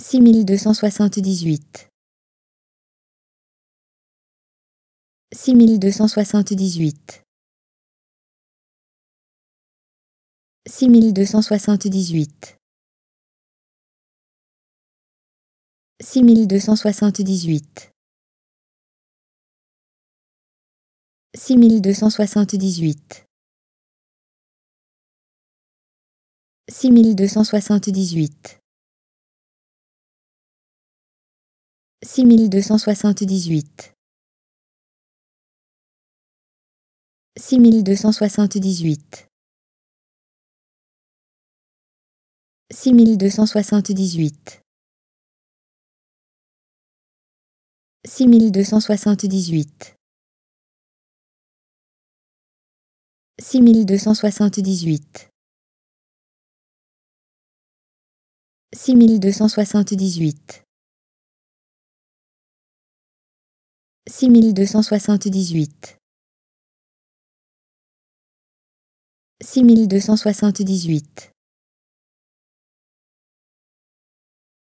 six mille deux cent soixante dix-huit six mille deux cent soixante dix-huit six mille deux cent soixante dix-huit six mille deux cent soixante dix-huit six mille deux cent soixante dix-huit mille deux cent soixante dix-huit six mille deux cent soixante dix-huit six mille deux cent soixante dix-huit six mille deux cent soixante dix-huit six mille deux cent soixante dix-huit six mille deux cent soixante dix-huit six mille deux cent soixante dix-huit six mille deux cent soixante-dix-huit six mille deux cent soixante-dix-huit